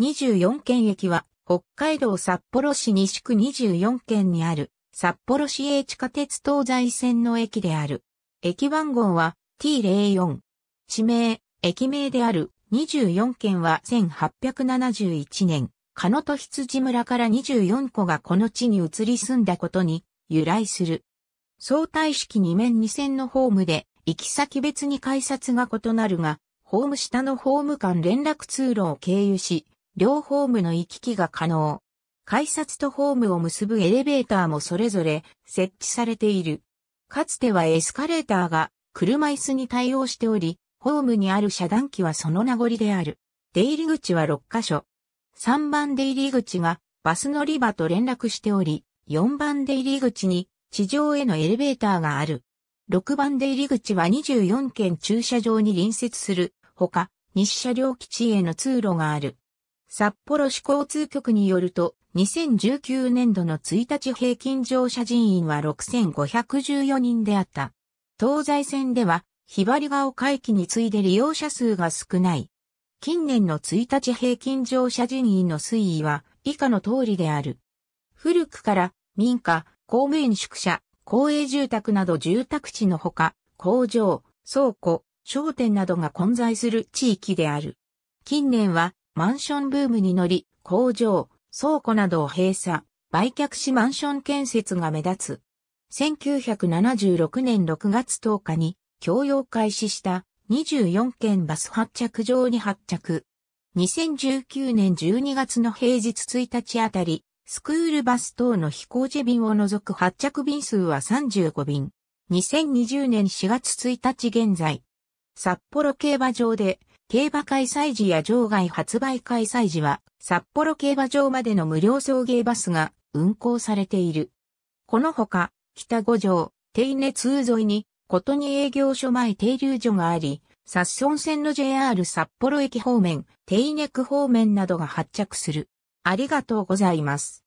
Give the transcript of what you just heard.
24県駅は北海道札幌市西区24県にある札幌市営地下鉄東西線の駅である。駅番号は T04。地名、駅名である24県は1871年、鹿野と羊村から24個がこの地に移り住んだことに由来する。相対式2面2線のホームで、行き先別に改札が異なるが、ホーム下のホーム間連絡通路を経由し、両ホームの行き来が可能。改札とホームを結ぶエレベーターもそれぞれ設置されている。かつてはエスカレーターが車椅子に対応しており、ホームにある遮断機はその名残である。出入り口は6カ所。3番出入り口がバス乗り場と連絡しており、4番出入り口に地上へのエレベーターがある。6番出入り口は24軒駐車場に隣接するほか、日車両基地への通路がある。札幌市交通局によると、2019年度の1日平均乗車人員は6514人であった。東西線では、ひばりが丘駅に次いで利用者数が少ない。近年の1日平均乗車人員の推移は、以下の通りである。古くから、民家、公務員宿舎、公営住宅など住宅地のほか、工場、倉庫、商店などが混在する地域である。近年はマンションブームに乗り、工場、倉庫などを閉鎖、売却しマンション建設が目立つ。1976年6月10日に、供用開始した24件バス発着場に発着。2019年12月の平日1日あたり、スクールバス等の飛行時便を除く発着便数は35便。2020年4月1日現在、札幌競馬場で競馬開催時や場外発売開催時は、札幌競馬場までの無料送迎バスが運行されている。このほか、北五条、手稲通沿いに、ことに営業所前停留所があり、札村線の JR 札幌駅方面、手稲区方面などが発着する。ありがとうございます。